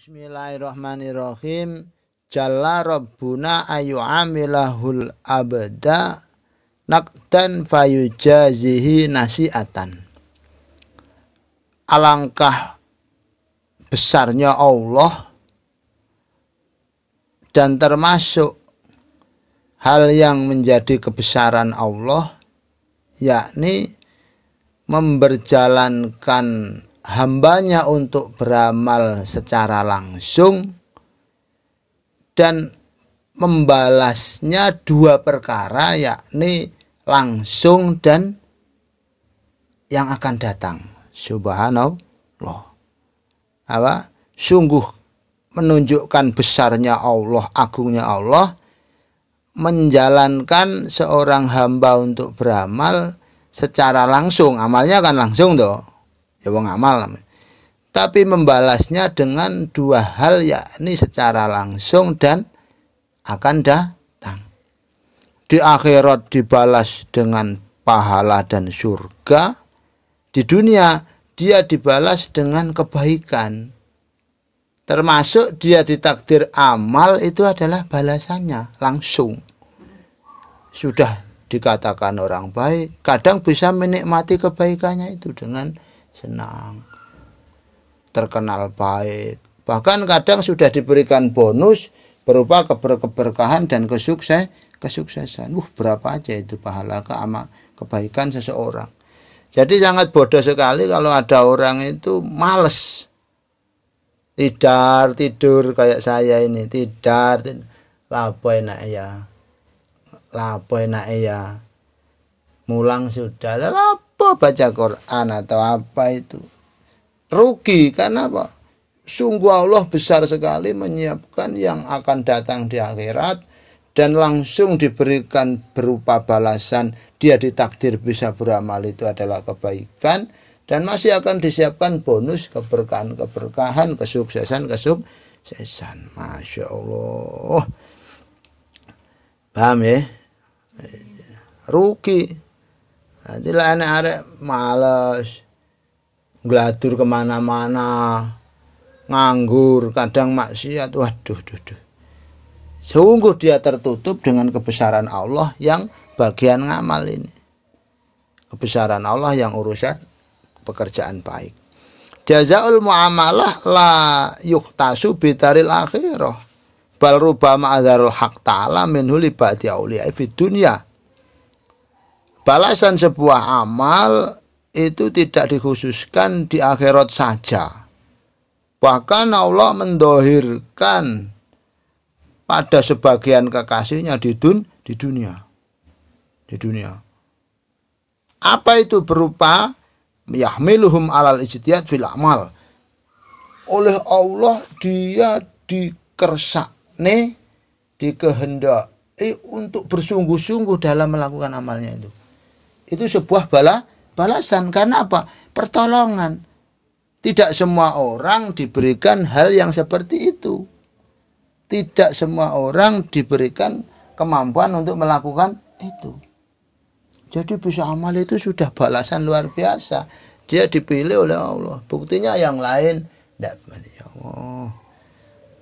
Bismillahirrahmanirrahim. Jalla Rabbuna ayu amilahul abda naktan fayujazihi nasiatan. Alangkah besarnya Allah dan termasuk hal yang menjadi kebesaran Allah yakni memberjalankan hambanya untuk beramal secara langsung dan membalasnya dua perkara yakni langsung dan yang akan datang subhanallah apa sungguh menunjukkan besarnya Allah agungnya Allah menjalankan seorang hamba untuk beramal secara langsung amalnya akan langsung tuh ya wong amal tapi membalasnya dengan dua hal yakni secara langsung dan akan datang di akhirat dibalas dengan pahala dan surga di dunia dia dibalas dengan kebaikan termasuk dia ditakdir amal itu adalah balasannya langsung sudah dikatakan orang baik kadang bisa menikmati kebaikannya itu dengan senang terkenal baik bahkan kadang sudah diberikan bonus berupa keber keberkahan dan kesukses kesuksesan uh berapa aja itu pahala keamal kebaikan seseorang jadi sangat bodoh sekali kalau ada orang itu males tidar tidur kayak saya ini tidar tidur. lapo enak ya lapo enak ya mulang sudah lapo oh baca Quran atau apa itu rugi karena apa sungguh Allah besar sekali menyiapkan yang akan datang di akhirat dan langsung diberikan berupa balasan dia ditakdir bisa beramal itu adalah kebaikan dan masih akan disiapkan bonus keberkahan-keberkahan kesuksesan-kesuksesan Masya Allah paham ya rugi Nanti lah enak arek males ngeladur kemana-mana nganggur kadang maksiat waduh duh, duh. sungguh dia tertutup dengan kebesaran Allah yang bagian ngamal ini kebesaran Allah yang urusan pekerjaan baik jazaul muamalah la yuktasu bitaril akhirah bal rubama haq ta'ala ba'di awliya fi dunia balasan sebuah amal itu tidak dikhususkan di akhirat saja. Bahkan Allah mendohirkan pada sebagian kekasihnya di, dun, di dunia. Di dunia. Apa itu berupa yahmiluhum alal ijtihad fil amal. Oleh Allah dia dikersakne dikehendaki untuk bersungguh-sungguh dalam melakukan amalnya itu itu sebuah bala balasan karena apa? Pertolongan. Tidak semua orang diberikan hal yang seperti itu. Tidak semua orang diberikan kemampuan untuk melakukan itu. Jadi bisa amal itu sudah balasan luar biasa. Dia dipilih oleh Allah. Buktinya yang lain tidak ya Allah.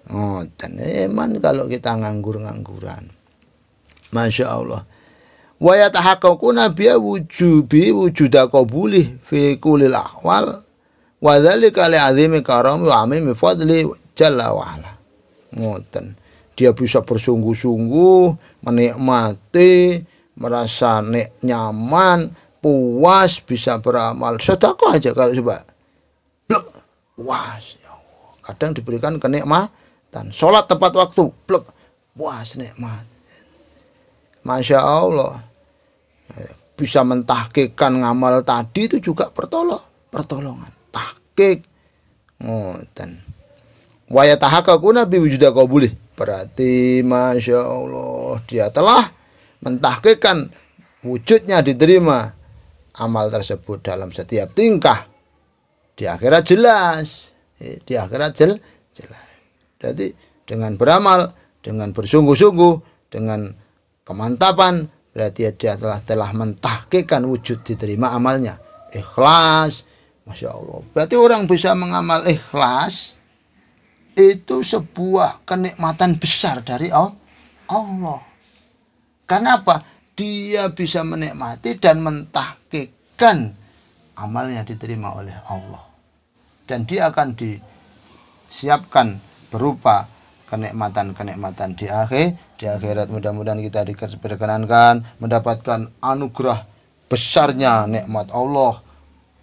Oh, dan eman kalau kita nganggur-ngangguran. Masya Allah tahakau yatahaqqaquna nabiya wujubi wujuda qabuli fi kulil ahwal wadhali kali azimi karami wa amimi fadli jalla wa ala ngoten dia bisa bersungguh-sungguh menikmati merasa nyaman puas bisa beramal sedekah aja kalau coba blek puas ya Allah kadang diberikan kenikmatan sholat tepat waktu blek puas nikmat Masya Allah bisa mentahkikan ngamal tadi itu juga pertolong pertolongan tahkik ngoten waya tahakakuna kau boleh berarti masya Allah dia telah mentahkikan wujudnya diterima amal tersebut dalam setiap tingkah di akhirat jelas eh, di akhirat jel jelas jadi dengan beramal dengan bersungguh-sungguh dengan kemantapan berarti dia telah telah mentahkikan wujud diterima amalnya ikhlas masya Allah berarti orang bisa mengamal ikhlas itu sebuah kenikmatan besar dari Allah karena apa dia bisa menikmati dan mentahkikan amalnya diterima oleh Allah dan dia akan disiapkan berupa kenikmatan-kenikmatan di akhir di akhirat mudah-mudahan kita diperkenankan mendapatkan anugerah besarnya nikmat Allah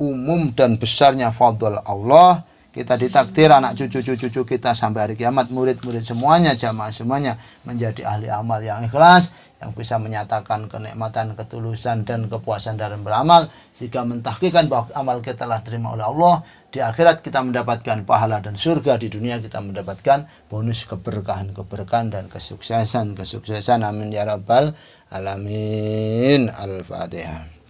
umum dan besarnya fadl Allah kita ditakdir anak cucu-cucu kita sampai hari kiamat, murid-murid semuanya, jamaah semuanya menjadi ahli amal yang ikhlas, yang bisa menyatakan kenikmatan, ketulusan, dan kepuasan dalam beramal. Jika mentahkikan bahwa amal kita telah diterima oleh Allah, di akhirat kita mendapatkan pahala dan surga, di dunia kita mendapatkan bonus keberkahan-keberkahan dan kesuksesan-kesuksesan. Amin ya rabbal alamin. Al-Fatihah.